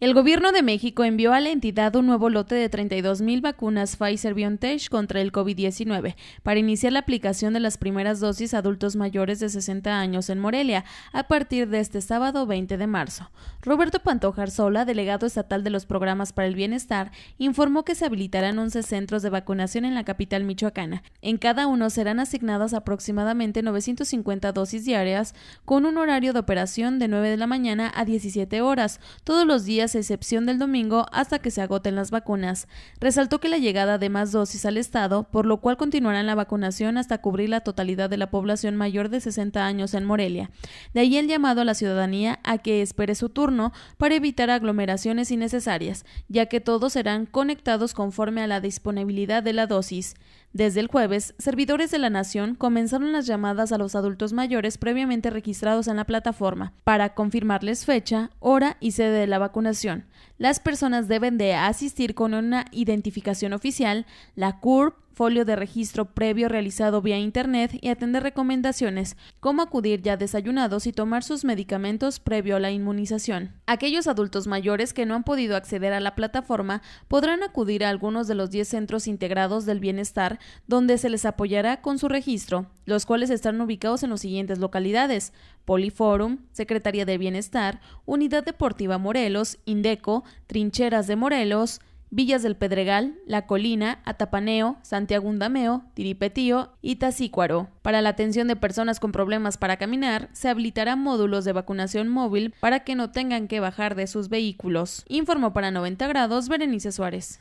El gobierno de México envió a la entidad un nuevo lote de 32.000 vacunas Pfizer-BioNTech contra el COVID-19 para iniciar la aplicación de las primeras dosis a adultos mayores de 60 años en Morelia a partir de este sábado 20 de marzo. Roberto Pantoja Sola, delegado estatal de los programas para el bienestar, informó que se habilitarán 11 centros de vacunación en la capital michoacana. En cada uno serán asignadas aproximadamente 950 dosis diarias con un horario de operación de 9 de la mañana a 17 horas, todos los días excepción del domingo, hasta que se agoten las vacunas. Resaltó que la llegada de más dosis al Estado, por lo cual continuarán la vacunación hasta cubrir la totalidad de la población mayor de 60 años en Morelia. De ahí el llamado a la ciudadanía a que espere su turno para evitar aglomeraciones innecesarias, ya que todos serán conectados conforme a la disponibilidad de la dosis. Desde el jueves, servidores de la Nación comenzaron las llamadas a los adultos mayores previamente registrados en la plataforma para confirmarles fecha, hora y sede de la vacunación. Las personas deben de asistir con una identificación oficial, la CURP, folio de registro previo realizado vía Internet y atender recomendaciones, como acudir ya desayunados y tomar sus medicamentos previo a la inmunización. Aquellos adultos mayores que no han podido acceder a la plataforma podrán acudir a algunos de los 10 centros integrados del bienestar donde se les apoyará con su registro, los cuales están ubicados en las siguientes localidades: Poliforum, Secretaría de Bienestar, Unidad Deportiva Morelos, Indeco, Trincheras de Morelos, Villas del Pedregal, La Colina, Atapaneo, Santiago Undameo, Tiripetío y Tacícuaro. Para la atención de personas con problemas para caminar, se habilitarán módulos de vacunación móvil para que no tengan que bajar de sus vehículos. Informó para 90 grados Berenice Suárez.